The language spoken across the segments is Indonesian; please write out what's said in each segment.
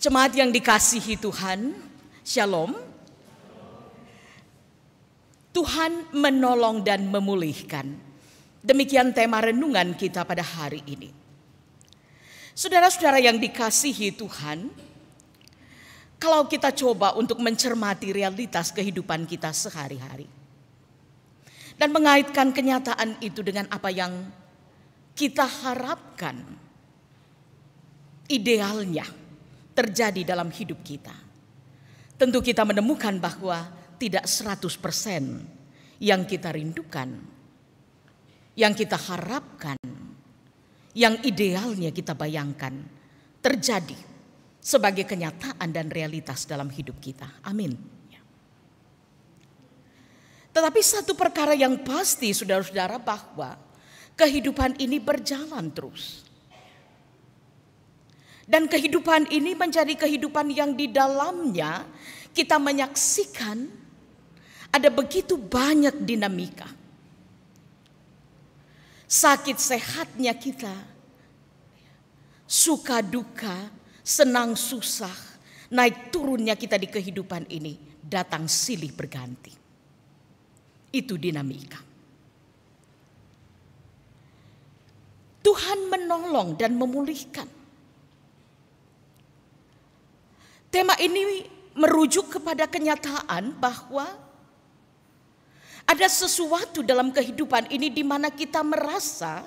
Jemaat yang dikasihi Tuhan, Shalom. Tuhan menolong dan memulihkan. Demikian tema renungan kita pada hari ini. Saudara-saudara yang dikasihi Tuhan, kalau kita coba untuk mencermati realitas kehidupan kita sehari-hari dan mengaitkan kenyataan itu dengan apa yang kita harapkan idealnya terjadi dalam hidup kita. Tentu kita menemukan bahwa tidak 100% yang kita rindukan, yang kita harapkan, yang idealnya kita bayangkan terjadi sebagai kenyataan dan realitas dalam hidup kita. Amin. Tetapi satu perkara yang pasti saudara-saudara bahwa kehidupan ini berjalan terus. Dan kehidupan ini menjadi kehidupan yang di dalamnya kita menyaksikan ada begitu banyak dinamika. Sakit sehatnya kita, suka duka, senang susah, naik turunnya kita di kehidupan ini, datang silih berganti. Itu dinamika. Tuhan menolong dan memulihkan. Tema ini merujuk kepada kenyataan bahwa ada sesuatu dalam kehidupan ini di mana kita merasa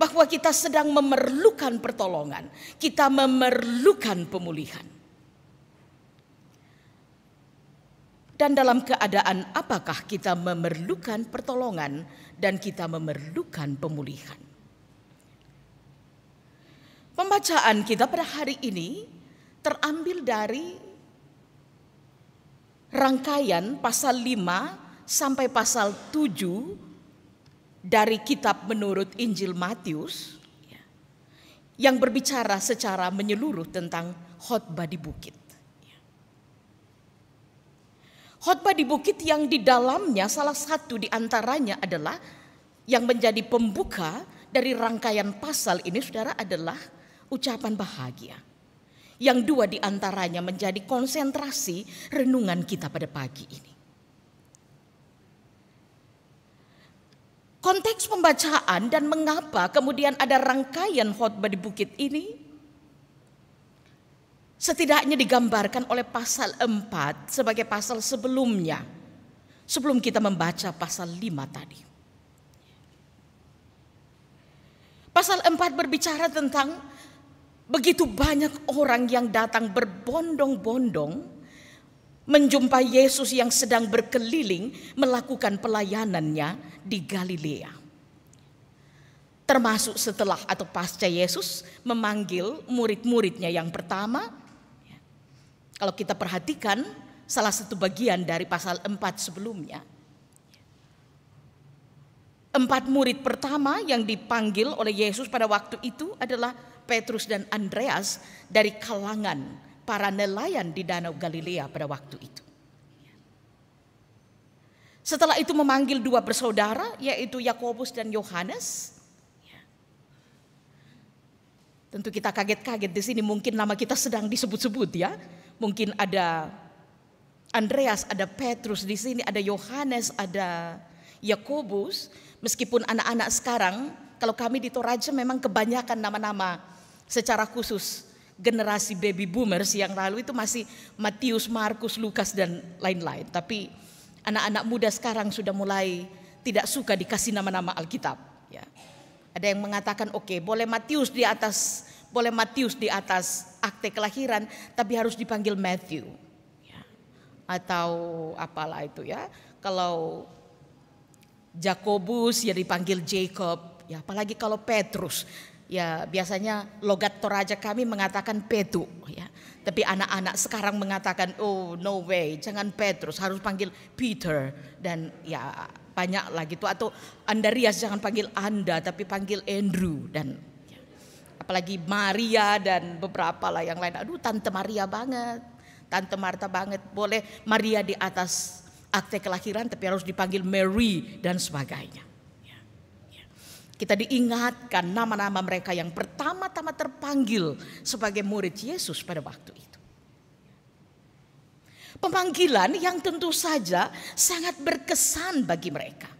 bahwa kita sedang memerlukan pertolongan, kita memerlukan pemulihan. Dan dalam keadaan apakah kita memerlukan pertolongan dan kita memerlukan pemulihan? Pembacaan kita pada hari ini terambil dari rangkaian pasal 5 sampai pasal 7 dari kitab menurut Injil Matius ya. yang berbicara secara menyeluruh tentang khotbah di bukit. Ya. Khotbah di bukit yang di dalamnya salah satu di antaranya adalah yang menjadi pembuka dari rangkaian pasal ini saudara adalah ucapan bahagia yang dua diantaranya menjadi konsentrasi renungan kita pada pagi ini. Konteks pembacaan dan mengapa kemudian ada rangkaian khotbah di bukit ini setidaknya digambarkan oleh pasal 4 sebagai pasal sebelumnya. Sebelum kita membaca pasal 5 tadi. Pasal 4 berbicara tentang Begitu banyak orang yang datang berbondong-bondong menjumpai Yesus yang sedang berkeliling melakukan pelayanannya di Galilea. Termasuk setelah atau pasca Yesus memanggil murid-muridnya yang pertama. Kalau kita perhatikan salah satu bagian dari pasal 4 sebelumnya. Empat murid pertama yang dipanggil oleh Yesus pada waktu itu adalah Petrus dan Andreas dari kalangan para nelayan di Danau Galilea pada waktu itu. Setelah itu memanggil dua bersaudara yaitu Yakobus dan Yohanes. Tentu kita kaget-kaget di sini mungkin nama kita sedang disebut-sebut ya. Mungkin ada Andreas, ada Petrus di sini, ada Yohanes, ada Yakobus. Meskipun anak-anak sekarang kalau kami di Toraja memang kebanyakan nama-nama secara khusus generasi baby boomers yang lalu itu masih Matius, Markus, Lukas dan lain-lain. Tapi anak-anak muda sekarang sudah mulai tidak suka dikasih nama-nama Alkitab. Ya. Ada yang mengatakan oke okay, boleh Matius di atas boleh Matius di atas akte kelahiran tapi harus dipanggil Matthew ya. atau apalah itu ya kalau Jakobus ya dipanggil Jacob ya apalagi kalau Petrus ya biasanya logat toraja kami mengatakan pedu ya. Tapi anak-anak sekarang mengatakan oh no way, jangan Petrus, harus panggil Peter dan ya banyak lagi itu atau Andarias jangan panggil Anda tapi panggil Andrew dan ya. apalagi Maria dan beberapa lah yang lain. Aduh tante Maria banget. Tante Marta banget. Boleh Maria di atas akte kelahiran tapi harus dipanggil Mary dan sebagainya. Kita diingatkan nama-nama mereka yang pertama-tama terpanggil sebagai murid Yesus pada waktu itu. Pemanggilan yang tentu saja sangat berkesan bagi mereka.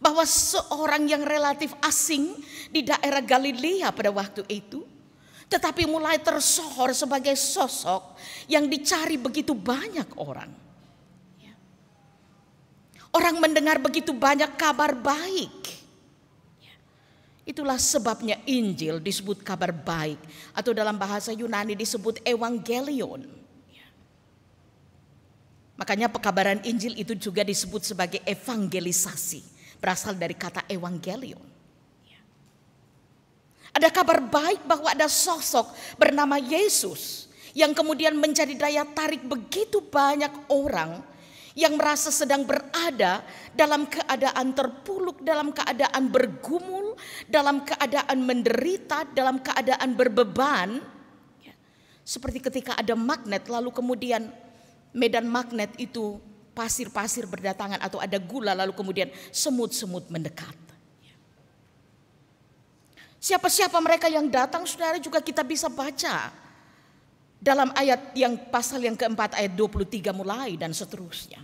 Bahwa seorang yang relatif asing di daerah Galilea pada waktu itu tetapi mulai tersohor sebagai sosok yang dicari begitu banyak orang. Orang mendengar begitu banyak kabar baik. Itulah sebabnya Injil disebut kabar baik atau dalam bahasa Yunani disebut evangelion. Makanya pekabaran Injil itu juga disebut sebagai evangelisasi, berasal dari kata evangelion. Ada kabar baik bahwa ada sosok bernama Yesus yang kemudian menjadi daya tarik begitu banyak orang yang merasa sedang berada dalam keadaan terpuluk dalam keadaan bergumul, dalam keadaan menderita, dalam keadaan berbeban. Ya. Seperti ketika ada magnet lalu kemudian medan magnet itu pasir-pasir berdatangan atau ada gula lalu kemudian semut-semut mendekat. Ya. Siapa-siapa mereka yang datang saudara juga kita bisa baca dalam ayat yang pasal yang keempat ayat 23 mulai dan seterusnya.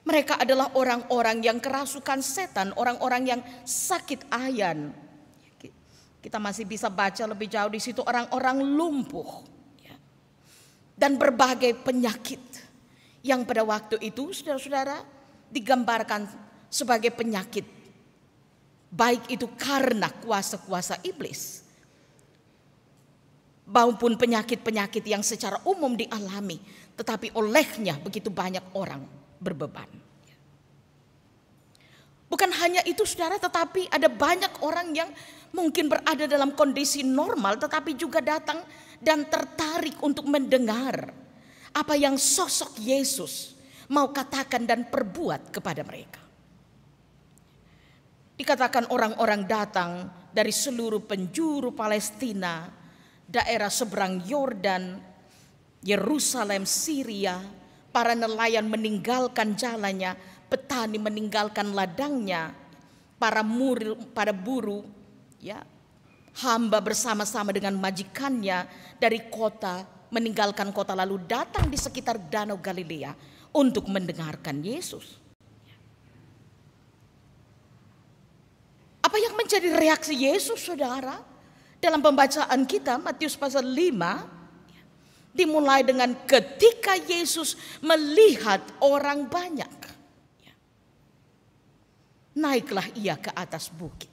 Mereka adalah orang-orang yang kerasukan setan, orang-orang yang sakit ayan. Kita masih bisa baca lebih jauh di situ orang-orang lumpuh ya, dan berbagai penyakit yang pada waktu itu saudara-saudara digambarkan sebagai penyakit baik itu karena kuasa-kuasa iblis maupun penyakit-penyakit yang secara umum dialami, tetapi olehnya begitu banyak orang berbeban. Bukan hanya itu saudara, tetapi ada banyak orang yang mungkin berada dalam kondisi normal tetapi juga datang dan tertarik untuk mendengar apa yang sosok Yesus mau katakan dan perbuat kepada mereka. Dikatakan orang-orang datang dari seluruh penjuru Palestina daerah seberang Yordan, Yerusalem, Syria, para nelayan meninggalkan jalannya, petani meninggalkan ladangnya, para muril, para buruh, ya, hamba bersama-sama dengan majikannya dari kota meninggalkan kota lalu datang di sekitar danau Galilea untuk mendengarkan Yesus. Apa yang menjadi reaksi Yesus, saudara? Dalam pembacaan kita Matius pasal 5 dimulai dengan ketika Yesus melihat orang banyak. Naiklah ia ke atas bukit.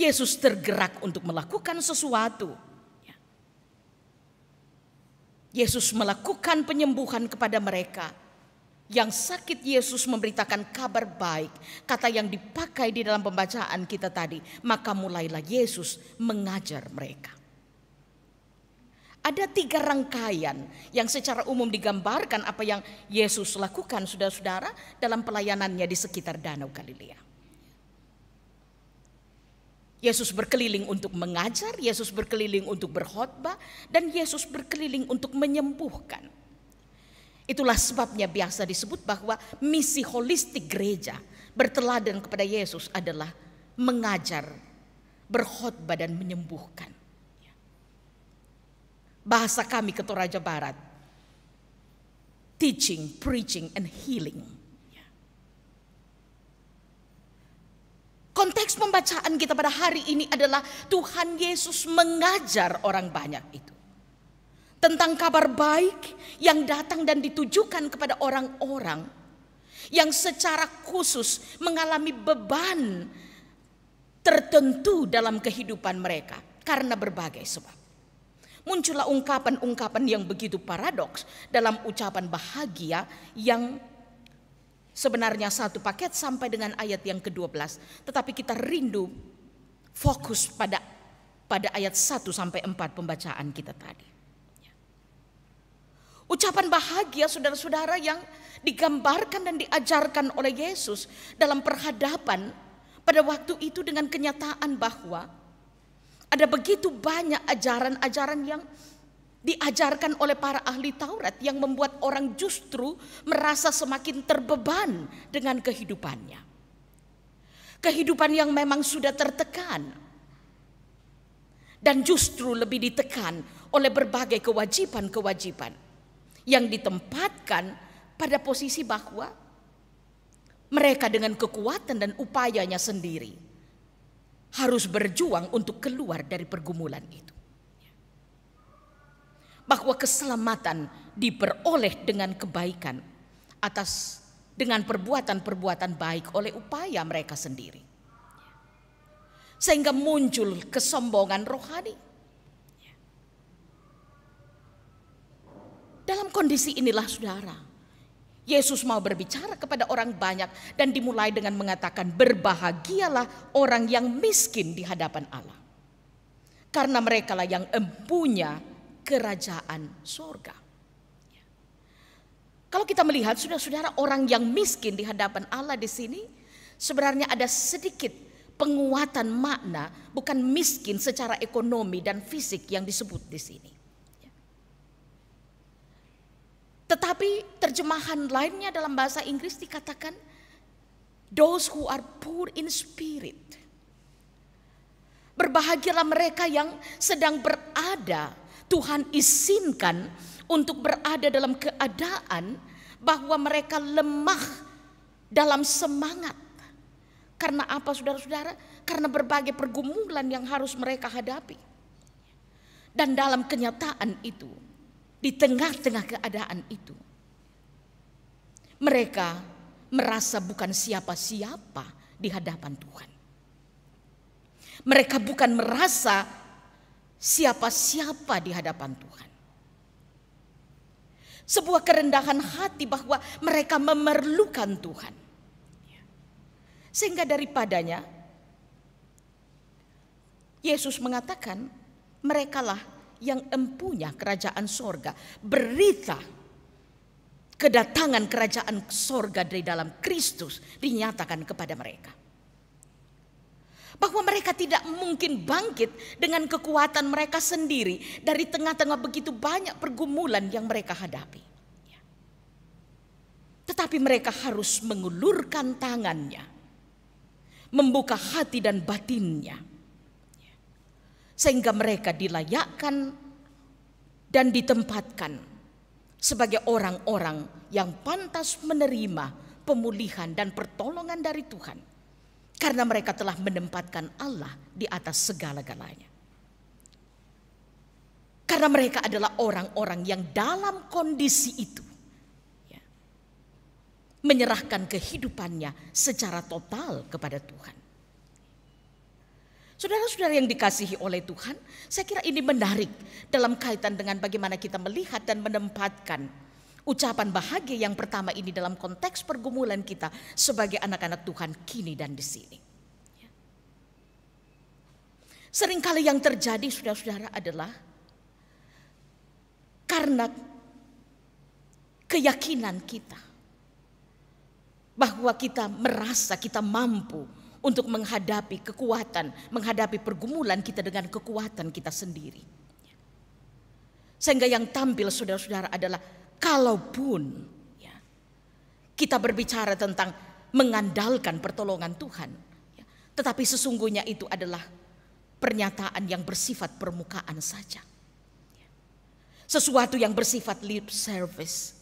Yesus tergerak untuk melakukan sesuatu. Yesus melakukan penyembuhan kepada mereka yang sakit Yesus memberitakan kabar baik, kata yang dipakai di dalam pembacaan kita tadi, maka mulailah Yesus mengajar mereka. Ada tiga rangkaian yang secara umum digambarkan apa yang Yesus lakukan saudara-saudara dalam pelayanannya di sekitar Danau Galilea. Yesus berkeliling untuk mengajar, Yesus berkeliling untuk berkhotbah, dan Yesus berkeliling untuk menyembuhkan. Itulah sebabnya biasa disebut bahwa misi holistik gereja berteladan kepada Yesus adalah mengajar, berkhotbah dan menyembuhkan. Bahasa kami ke Toraja Barat, teaching, preaching, and healing. Konteks pembacaan kita pada hari ini adalah Tuhan Yesus mengajar orang banyak itu tentang kabar baik yang datang dan ditujukan kepada orang-orang yang secara khusus mengalami beban tertentu dalam kehidupan mereka karena berbagai sebab. Muncullah ungkapan-ungkapan yang begitu paradoks dalam ucapan bahagia yang sebenarnya satu paket sampai dengan ayat yang ke-12. Tetapi kita rindu fokus pada pada ayat 1 sampai 4 pembacaan kita tadi. Ucapan bahagia saudara-saudara yang digambarkan dan diajarkan oleh Yesus dalam perhadapan pada waktu itu dengan kenyataan bahwa ada begitu banyak ajaran-ajaran yang diajarkan oleh para ahli Taurat yang membuat orang justru merasa semakin terbeban dengan kehidupannya. Kehidupan yang memang sudah tertekan dan justru lebih ditekan oleh berbagai kewajiban-kewajiban yang ditempatkan pada posisi bahwa mereka dengan kekuatan dan upayanya sendiri harus berjuang untuk keluar dari pergumulan itu. Bahwa keselamatan diperoleh dengan kebaikan atas dengan perbuatan-perbuatan baik oleh upaya mereka sendiri. Sehingga muncul kesombongan rohani Dalam kondisi inilah saudara, Yesus mau berbicara kepada orang banyak dan dimulai dengan mengatakan berbahagialah orang yang miskin di hadapan Allah. Karena merekalah yang empunya kerajaan sorga. Kalau kita melihat saudara-saudara orang yang miskin di hadapan Allah di sini sebenarnya ada sedikit penguatan makna bukan miskin secara ekonomi dan fisik yang disebut di sini. Tetapi terjemahan lainnya dalam bahasa Inggris dikatakan those who are poor in spirit. Berbahagialah mereka yang sedang berada, Tuhan izinkan untuk berada dalam keadaan bahwa mereka lemah dalam semangat. Karena apa saudara-saudara? Karena berbagai pergumulan yang harus mereka hadapi. Dan dalam kenyataan itu, di tengah-tengah keadaan itu. Mereka merasa bukan siapa-siapa di hadapan Tuhan. Mereka bukan merasa siapa-siapa di hadapan Tuhan. Sebuah kerendahan hati bahwa mereka memerlukan Tuhan. Sehingga daripadanya Yesus mengatakan merekalah yang empunya kerajaan sorga. Berita kedatangan kerajaan sorga dari dalam Kristus dinyatakan kepada mereka. Bahwa mereka tidak mungkin bangkit dengan kekuatan mereka sendiri dari tengah-tengah begitu banyak pergumulan yang mereka hadapi. Tetapi mereka harus mengulurkan tangannya, membuka hati dan batinnya sehingga mereka dilayakkan dan ditempatkan sebagai orang-orang yang pantas menerima pemulihan dan pertolongan dari Tuhan karena mereka telah menempatkan Allah di atas segala-galanya. Karena mereka adalah orang-orang yang dalam kondisi itu ya, menyerahkan kehidupannya secara total kepada Tuhan. Saudara-saudara yang dikasihi oleh Tuhan, saya kira ini menarik dalam kaitan dengan bagaimana kita melihat dan menempatkan ucapan bahagia yang pertama ini dalam konteks pergumulan kita sebagai anak-anak Tuhan kini dan di sini. Seringkali yang terjadi saudara-saudara adalah karena keyakinan kita bahwa kita merasa kita mampu untuk menghadapi kekuatan, menghadapi pergumulan kita dengan kekuatan kita sendiri. Sehingga yang tampil saudara-saudara adalah kalaupun ya, kita berbicara tentang mengandalkan pertolongan Tuhan, ya, tetapi sesungguhnya itu adalah pernyataan yang bersifat permukaan saja. Sesuatu yang bersifat lip service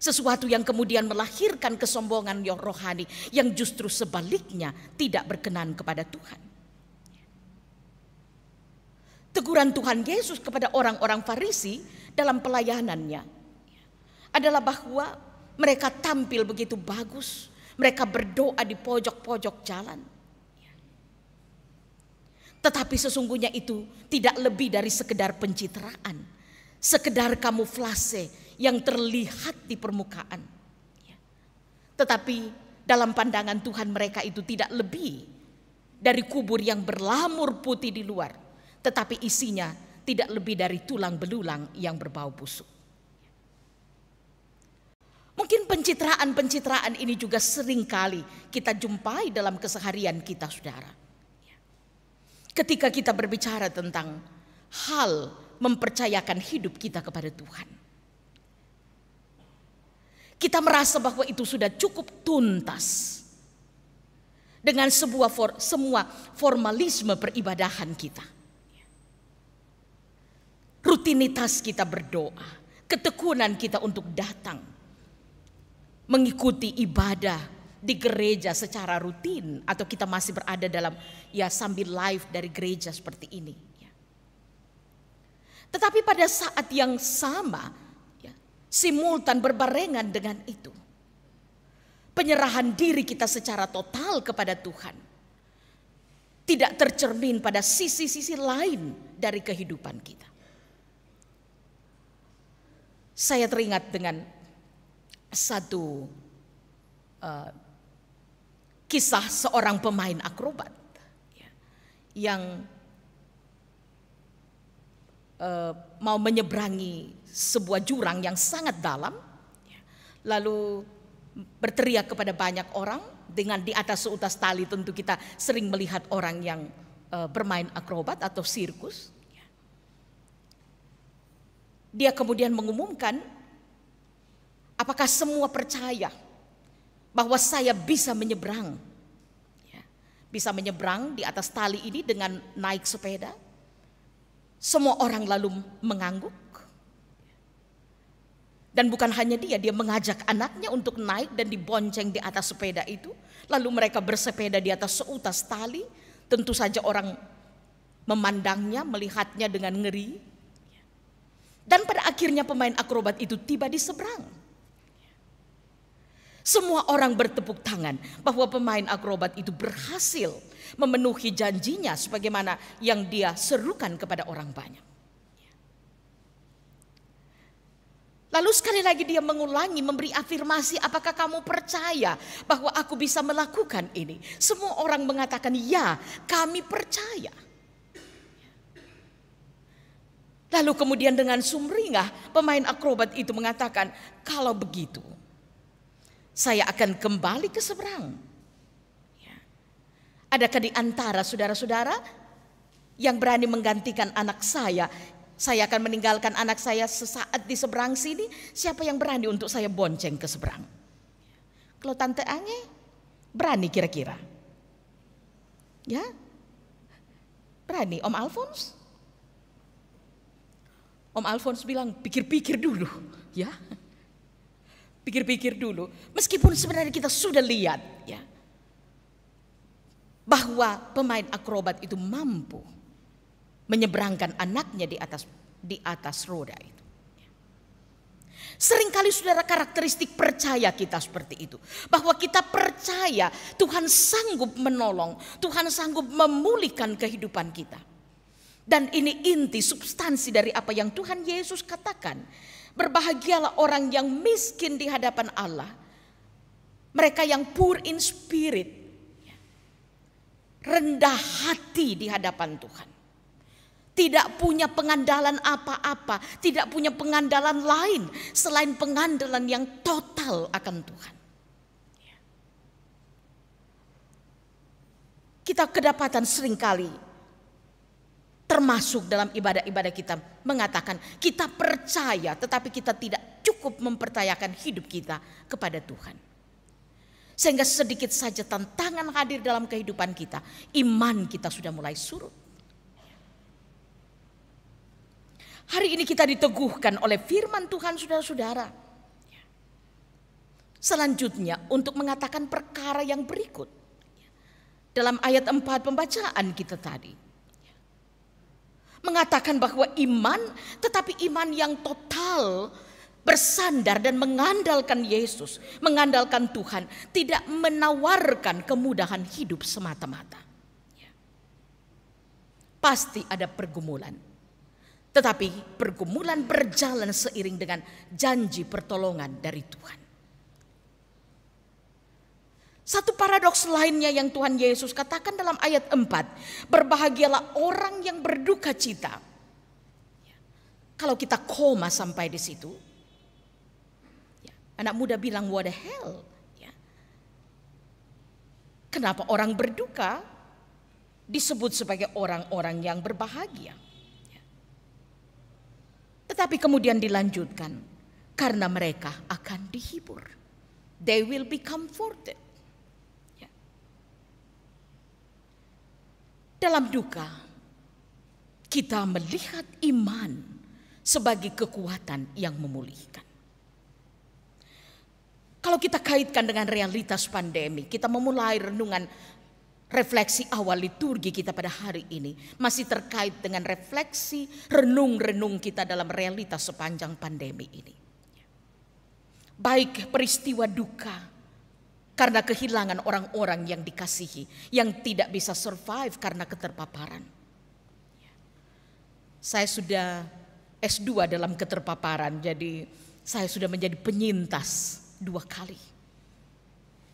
sesuatu yang kemudian melahirkan kesombongan yang rohani yang justru sebaliknya tidak berkenan kepada Tuhan. Teguran Tuhan Yesus kepada orang-orang Farisi dalam pelayanannya adalah bahwa mereka tampil begitu bagus, mereka berdoa di pojok-pojok jalan. Tetapi sesungguhnya itu tidak lebih dari sekedar pencitraan sekedar kamuflase yang terlihat di permukaan. Ya. Tetapi dalam pandangan Tuhan mereka itu tidak lebih dari kubur yang berlamur putih di luar, tetapi isinya tidak lebih dari tulang belulang yang berbau busuk. Mungkin pencitraan-pencitraan ini juga seringkali kita jumpai dalam keseharian kita, saudara. Ya. Ketika kita berbicara tentang hal mempercayakan hidup kita kepada Tuhan. Kita merasa bahwa itu sudah cukup tuntas dengan sebuah for, semua formalisme peribadahan kita. Rutinitas kita berdoa, ketekunan kita untuk datang mengikuti ibadah di gereja secara rutin atau kita masih berada dalam ya sambil live dari gereja seperti ini. Tetapi pada saat yang sama, ya, simultan berbarengan dengan itu. Penyerahan diri kita secara total kepada Tuhan. Tidak tercermin pada sisi-sisi lain dari kehidupan kita. Saya teringat dengan satu uh, kisah seorang pemain akrobat. Ya, yang Eh, mau menyeberangi sebuah jurang yang sangat dalam, ya. lalu berteriak kepada banyak orang dengan di atas seutas tali tentu kita sering melihat orang yang eh, bermain akrobat atau sirkus. Ya. Dia kemudian mengumumkan, apakah semua percaya bahwa saya bisa menyeberang? Ya. Bisa menyeberang di atas tali ini dengan naik sepeda, semua orang lalu mengangguk. Dan bukan hanya dia, dia mengajak anaknya untuk naik dan dibonceng di atas sepeda itu. Lalu mereka bersepeda di atas seutas tali. Tentu saja orang memandangnya, melihatnya dengan ngeri. Dan pada akhirnya pemain akrobat itu tiba di seberang. Semua orang bertepuk tangan bahwa pemain akrobat itu berhasil memenuhi janjinya sebagaimana yang dia serukan kepada orang banyak. Lalu sekali lagi dia mengulangi memberi afirmasi apakah kamu percaya bahwa aku bisa melakukan ini. Semua orang mengatakan ya kami percaya. Lalu kemudian dengan sumringah pemain akrobat itu mengatakan kalau begitu saya akan kembali ke seberang. Ya. Adakah di antara saudara-saudara yang berani menggantikan anak saya? Saya akan meninggalkan anak saya sesaat di seberang sini. Siapa yang berani untuk saya bonceng ke seberang? Kalau Tante Ange berani kira-kira. Ya? Berani Om Alphonse? Om Alphonse bilang pikir-pikir dulu, ya pikir-pikir dulu. Meskipun sebenarnya kita sudah lihat ya bahwa pemain akrobat itu mampu menyeberangkan anaknya di atas di atas roda itu. Seringkali saudara karakteristik percaya kita seperti itu. Bahwa kita percaya Tuhan sanggup menolong, Tuhan sanggup memulihkan kehidupan kita. Dan ini inti substansi dari apa yang Tuhan Yesus katakan Berbahagialah orang yang miskin di hadapan Allah. Mereka yang poor in spirit. Rendah hati di hadapan Tuhan. Tidak punya pengandalan apa-apa. Tidak punya pengandalan lain. Selain pengandalan yang total akan Tuhan. Kita kedapatan seringkali termasuk dalam ibadah-ibadah kita mengatakan kita percaya tetapi kita tidak cukup mempercayakan hidup kita kepada Tuhan. Sehingga sedikit saja tantangan hadir dalam kehidupan kita, iman kita sudah mulai surut. Hari ini kita diteguhkan oleh firman Tuhan saudara-saudara. Selanjutnya untuk mengatakan perkara yang berikut. Dalam ayat 4 pembacaan kita tadi mengatakan bahwa iman, tetapi iman yang total bersandar dan mengandalkan Yesus, mengandalkan Tuhan, tidak menawarkan kemudahan hidup semata-mata. Ya. Pasti ada pergumulan. Tetapi pergumulan berjalan seiring dengan janji pertolongan dari Tuhan. Satu paradoks lainnya yang Tuhan Yesus katakan dalam ayat 4. Berbahagialah orang yang berduka cita. Ya. Kalau kita koma sampai di situ. Ya, anak muda bilang what the hell. Ya. Kenapa orang berduka disebut sebagai orang-orang yang berbahagia. Tetapi kemudian dilanjutkan, karena mereka akan dihibur. They will be comforted. Dalam duka, kita melihat iman sebagai kekuatan yang memulihkan. Kalau kita kaitkan dengan realitas pandemi, kita memulai renungan refleksi awal liturgi kita pada hari ini masih terkait dengan refleksi renung-renung kita dalam realitas sepanjang pandemi ini. Baik peristiwa duka karena kehilangan orang-orang yang dikasihi, yang tidak bisa survive karena keterpaparan. Saya sudah S2 dalam keterpaparan, jadi saya sudah menjadi penyintas dua kali.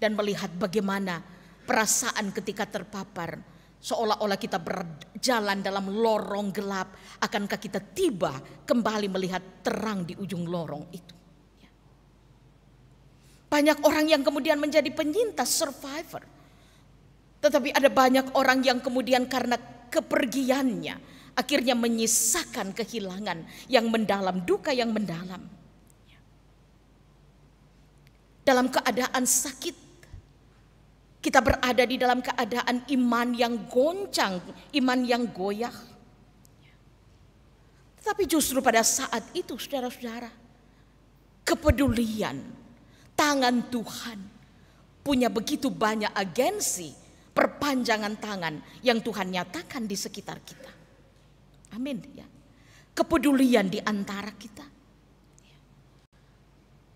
Dan melihat bagaimana perasaan ketika terpapar, seolah-olah kita berjalan dalam lorong gelap, akankah kita tiba kembali melihat terang di ujung lorong itu? Banyak orang yang kemudian menjadi penyintas, survivor. Tetapi ada banyak orang yang kemudian karena kepergiannya akhirnya menyisakan kehilangan yang mendalam, duka yang mendalam. Dalam keadaan sakit, kita berada di dalam keadaan iman yang goncang, iman yang goyah. Tetapi justru pada saat itu, saudara-saudara, kepedulian tangan Tuhan punya begitu banyak agensi perpanjangan tangan yang Tuhan nyatakan di sekitar kita. Amin ya. Kepedulian di antara kita.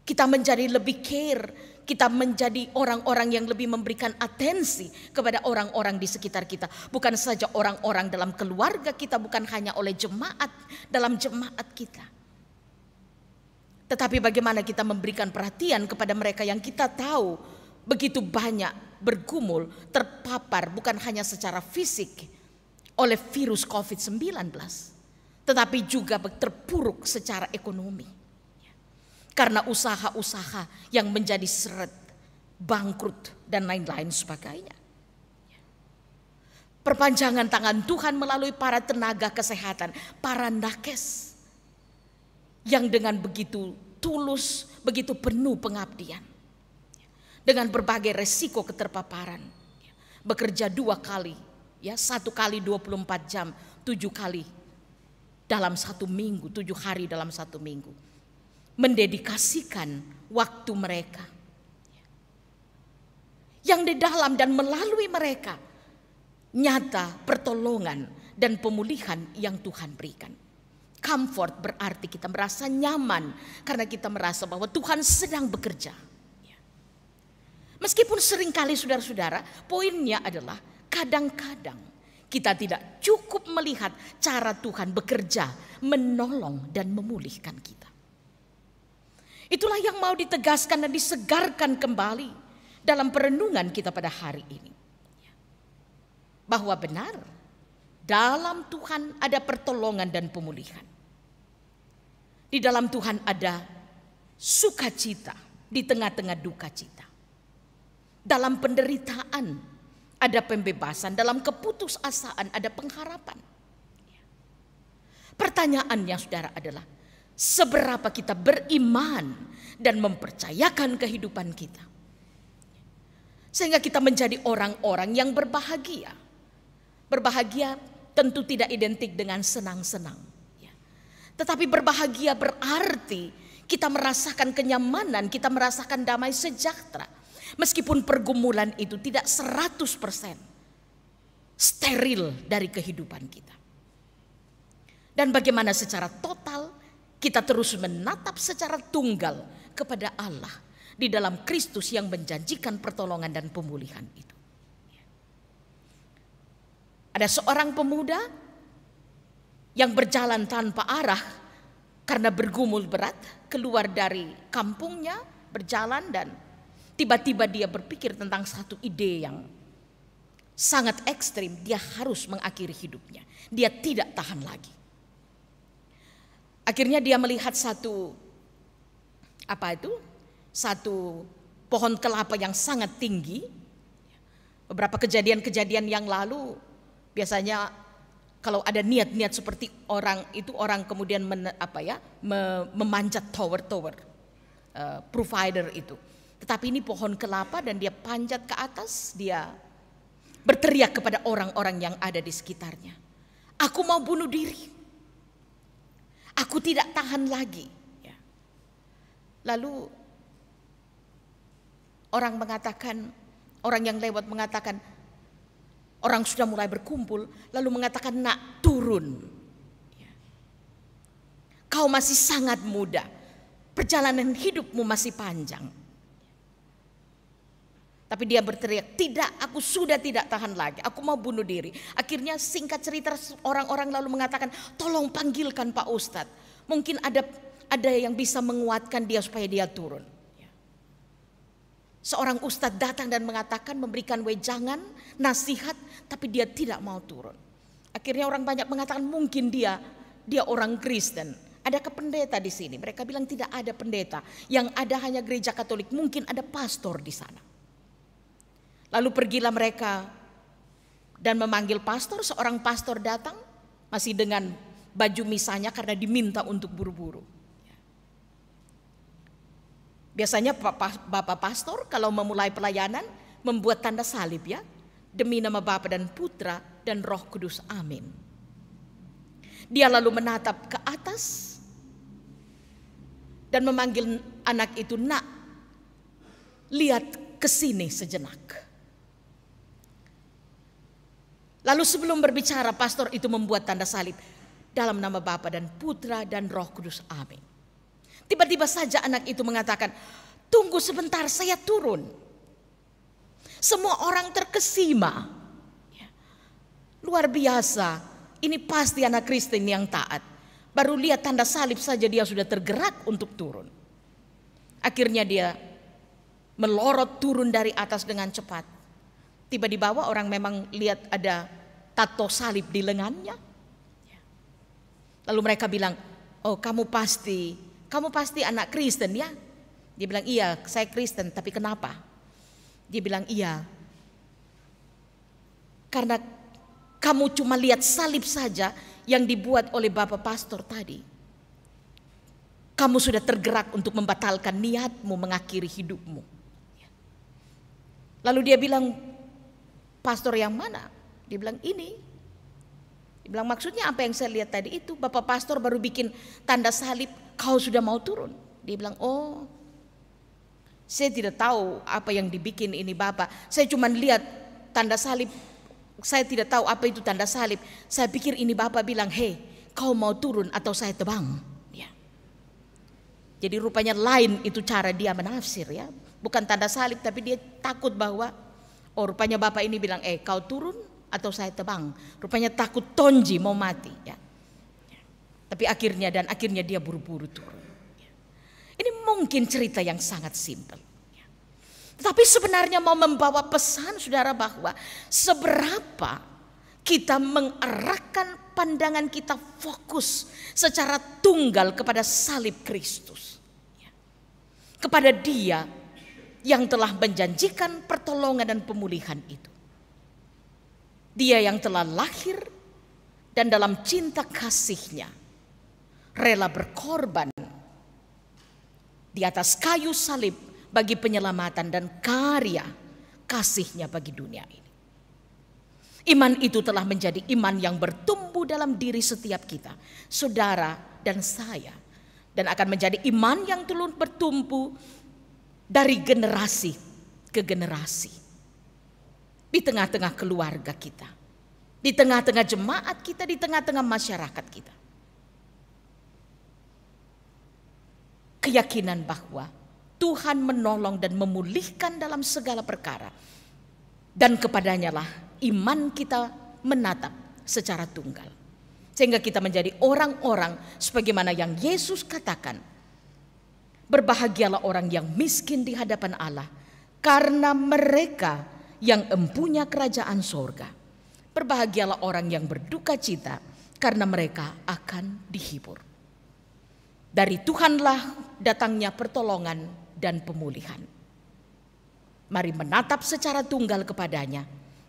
Kita menjadi lebih care, kita menjadi orang-orang yang lebih memberikan atensi kepada orang-orang di sekitar kita. Bukan saja orang-orang dalam keluarga kita, bukan hanya oleh jemaat, dalam jemaat kita tetapi bagaimana kita memberikan perhatian kepada mereka yang kita tahu begitu banyak bergumul, terpapar bukan hanya secara fisik oleh virus COVID-19, tetapi juga terpuruk secara ekonomi. Karena usaha-usaha yang menjadi seret, bangkrut, dan lain-lain sebagainya. Perpanjangan tangan Tuhan melalui para tenaga kesehatan, para nakes, yang dengan begitu tulus, begitu penuh pengabdian. Dengan berbagai resiko keterpaparan. Bekerja dua kali, ya satu kali 24 jam, tujuh kali dalam satu minggu, tujuh hari dalam satu minggu. Mendedikasikan waktu mereka. Yang di dalam dan melalui mereka, nyata pertolongan dan pemulihan yang Tuhan berikan. Comfort berarti kita merasa nyaman karena kita merasa bahwa Tuhan sedang bekerja. Meskipun seringkali saudara-saudara, poinnya adalah kadang-kadang kita tidak cukup melihat cara Tuhan bekerja, menolong dan memulihkan kita. Itulah yang mau ditegaskan dan disegarkan kembali dalam perenungan kita pada hari ini. Bahwa benar, dalam Tuhan ada pertolongan dan pemulihan. Di dalam Tuhan ada sukacita di tengah-tengah duka cita. Dalam penderitaan ada pembebasan, dalam keputusasaan ada pengharapan. Pertanyaannya saudara adalah seberapa kita beriman dan mempercayakan kehidupan kita. Sehingga kita menjadi orang-orang yang berbahagia. Berbahagia tentu tidak identik dengan senang-senang. Ya. Tetapi berbahagia berarti kita merasakan kenyamanan, kita merasakan damai sejahtera. Meskipun pergumulan itu tidak 100% steril dari kehidupan kita. Dan bagaimana secara total kita terus menatap secara tunggal kepada Allah di dalam Kristus yang menjanjikan pertolongan dan pemulihan itu. Ada seorang pemuda yang berjalan tanpa arah karena bergumul berat keluar dari kampungnya berjalan dan tiba-tiba dia berpikir tentang satu ide yang sangat ekstrim dia harus mengakhiri hidupnya dia tidak tahan lagi akhirnya dia melihat satu apa itu satu pohon kelapa yang sangat tinggi beberapa kejadian-kejadian yang lalu Biasanya kalau ada niat-niat seperti orang itu orang kemudian men, apa ya memanjat tower-tower uh, eh, provider itu. Tetapi ini pohon kelapa dan dia panjat ke atas, dia berteriak kepada orang-orang yang ada di sekitarnya. Aku mau bunuh diri. Aku tidak tahan lagi. Ya. Lalu orang mengatakan, orang yang lewat mengatakan, Orang sudah mulai berkumpul lalu mengatakan nak turun. Ya. Kau masih sangat muda. Perjalanan hidupmu masih panjang. Tapi dia berteriak, tidak aku sudah tidak tahan lagi, aku mau bunuh diri. Akhirnya singkat cerita orang-orang lalu mengatakan, tolong panggilkan Pak Ustadz. Mungkin ada ada yang bisa menguatkan dia supaya dia turun. Seorang ustadz datang dan mengatakan memberikan wejangan, nasihat, tapi dia tidak mau turun. Akhirnya orang banyak mengatakan mungkin dia dia orang Kristen. Ada kependeta di sini? Mereka bilang tidak ada pendeta. Yang ada hanya gereja Katolik, mungkin ada pastor di sana. Lalu pergilah mereka dan memanggil pastor, seorang pastor datang masih dengan baju misalnya karena diminta untuk buru-buru. Biasanya Bapak Pastor kalau memulai pelayanan membuat tanda salib ya. Demi nama Bapa dan Putra dan Roh Kudus. Amin. Dia lalu menatap ke atas dan memanggil anak itu, "Nak, lihat ke sini sejenak." Lalu sebelum berbicara pastor itu membuat tanda salib dalam nama Bapa dan Putra dan Roh Kudus. Amin. Tiba-tiba saja anak itu mengatakan, tunggu sebentar saya turun. Semua orang terkesima. Ya. Luar biasa, ini pasti anak Kristen yang taat. Baru lihat tanda salib saja dia sudah tergerak untuk turun. Akhirnya dia melorot turun dari atas dengan cepat. Tiba di bawah orang memang lihat ada tato salib di lengannya. Ya. Lalu mereka bilang, oh kamu pasti kamu pasti anak Kristen ya? Dia bilang, iya saya Kristen, tapi kenapa? Dia bilang, iya. Karena kamu cuma lihat salib saja yang dibuat oleh Bapak Pastor tadi. Kamu sudah tergerak untuk membatalkan niatmu mengakhiri hidupmu. Lalu dia bilang, pastor yang mana? Dia bilang, ini Bilang maksudnya apa yang saya lihat tadi itu Bapak Pastor baru bikin tanda salib kau sudah mau turun. Dia bilang oh saya tidak tahu apa yang dibikin ini Bapak. Saya cuma lihat tanda salib saya tidak tahu apa itu tanda salib. Saya pikir ini Bapak bilang hei kau mau turun atau saya tebang. Ya. Jadi rupanya lain itu cara dia menafsir ya. Bukan tanda salib tapi dia takut bahwa oh rupanya Bapak ini bilang eh kau turun atau saya tebang. Rupanya takut Tonji mau mati. Ya. Tapi akhirnya dan akhirnya dia buru-buru turun. Ya. Ini mungkin cerita yang sangat simpel. Ya. Tapi sebenarnya mau membawa pesan saudara bahwa seberapa kita mengerahkan pandangan kita fokus secara tunggal kepada salib Kristus. Ya. Kepada dia yang telah menjanjikan pertolongan dan pemulihan itu. Dia yang telah lahir dan dalam cinta kasihnya rela berkorban di atas kayu salib bagi penyelamatan dan karya kasihnya bagi dunia ini. Iman itu telah menjadi iman yang bertumbuh dalam diri setiap kita, saudara dan saya. Dan akan menjadi iman yang telah bertumbuh dari generasi ke generasi di tengah-tengah keluarga kita, di tengah-tengah jemaat kita, di tengah-tengah masyarakat kita. Keyakinan bahwa Tuhan menolong dan memulihkan dalam segala perkara, dan kepadanya lah iman kita menatap secara tunggal, sehingga kita menjadi orang-orang sebagaimana yang Yesus katakan. Berbahagialah orang yang miskin di hadapan Allah, karena mereka yang empunya kerajaan sorga. Berbahagialah orang yang berduka cita karena mereka akan dihibur. Dari Tuhanlah datangnya pertolongan dan pemulihan. Mari menatap secara tunggal kepadanya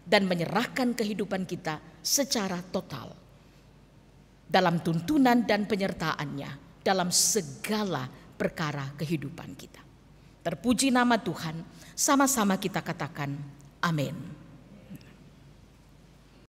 dan menyerahkan kehidupan kita secara total. Dalam tuntunan dan penyertaannya dalam segala perkara kehidupan kita. Terpuji nama Tuhan, sama-sama kita katakan Amen.